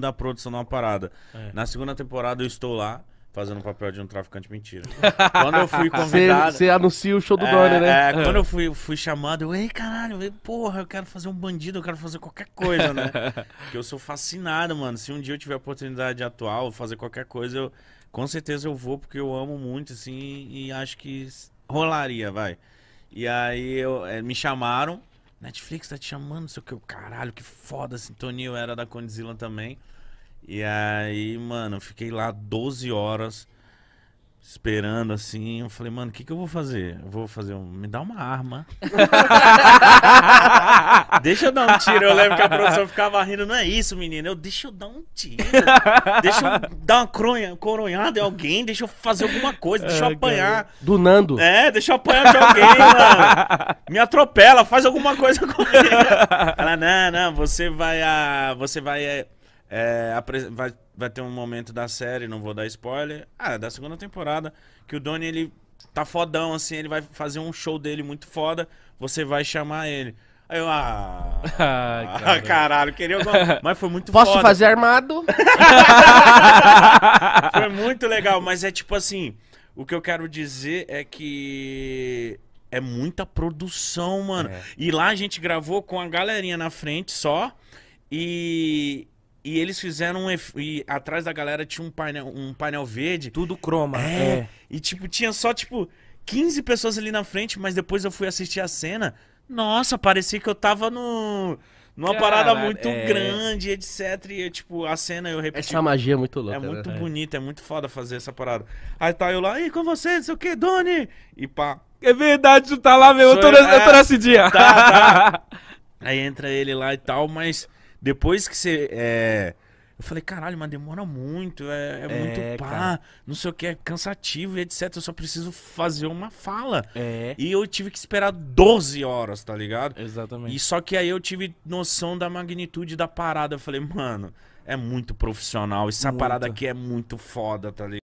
da produção de uma parada. É. Na segunda temporada eu estou lá fazendo o papel de um traficante mentira. quando eu fui convidado. Você anuncia o show do é, né? É, quando eu é. fui, fui chamado, eu, ei, caralho, porra, eu quero fazer um bandido, eu quero fazer qualquer coisa, né? Porque eu sou fascinado, mano. Se um dia eu tiver a oportunidade de atuar ou fazer qualquer coisa, eu com certeza eu vou, porque eu amo muito, assim, e acho que rolaria, vai. E aí eu, é, me chamaram. Netflix tá te chamando, não sei o que. Caralho, que foda, Sintonil era da Condzilla também. E aí, mano, fiquei lá 12 horas esperando assim. Eu falei, mano, o que, que eu vou fazer? Eu vou fazer um. Me dá uma arma. deixa eu dar um tiro. Eu lembro que a produção ficava rindo. Não é isso, menino. Eu, deixa eu dar um tiro. deixa eu dar uma coronha, coronhada em alguém. Deixa eu fazer alguma coisa. Deixa eu apanhar. Do Nando. É, deixa eu apanhar de alguém, mano. Me atropela, faz alguma coisa comigo. Ela, não, não, você vai a. Você vai. É, vai, vai ter um momento da série, não vou dar spoiler. Ah, é da segunda temporada, que o Donnie, ele tá fodão, assim, ele vai fazer um show dele muito foda, você vai chamar ele. Aí eu, ah. ah caralho, queria alguma... Mas foi muito Posso foda. fazer armado? foi muito legal, mas é tipo assim. O que eu quero dizer é que. É muita produção, mano. É. E lá a gente gravou com a galerinha na frente só. E, e eles fizeram um. Ef... E atrás da galera tinha um painel, um painel verde. Tudo croma. É, é. E, tipo, tinha só, tipo, 15 pessoas ali na frente, mas depois eu fui assistir a cena. Nossa, parecia que eu tava no. Numa Cara, parada muito é... grande, etc. E, tipo, a cena eu repeti. Essa magia é muito louca. É né? muito né? bonita, é muito foda fazer essa parada. Aí tá eu lá, e com você, não sei o que, Doni? E pá. É verdade, tu tá lá, meu. eu tô, eu, nesse, eu tô é. nesse dia. Tá, tá. Aí entra ele lá e tal, mas. Depois que você. É... Eu falei, caralho, mas demora muito, é, é, é muito pá, cara. não sei o que, é cansativo e etc. Eu só preciso fazer uma fala. É. E eu tive que esperar 12 horas, tá ligado? Exatamente. E só que aí eu tive noção da magnitude da parada. Eu falei, mano, é muito profissional. Essa muito. parada aqui é muito foda, tá ligado?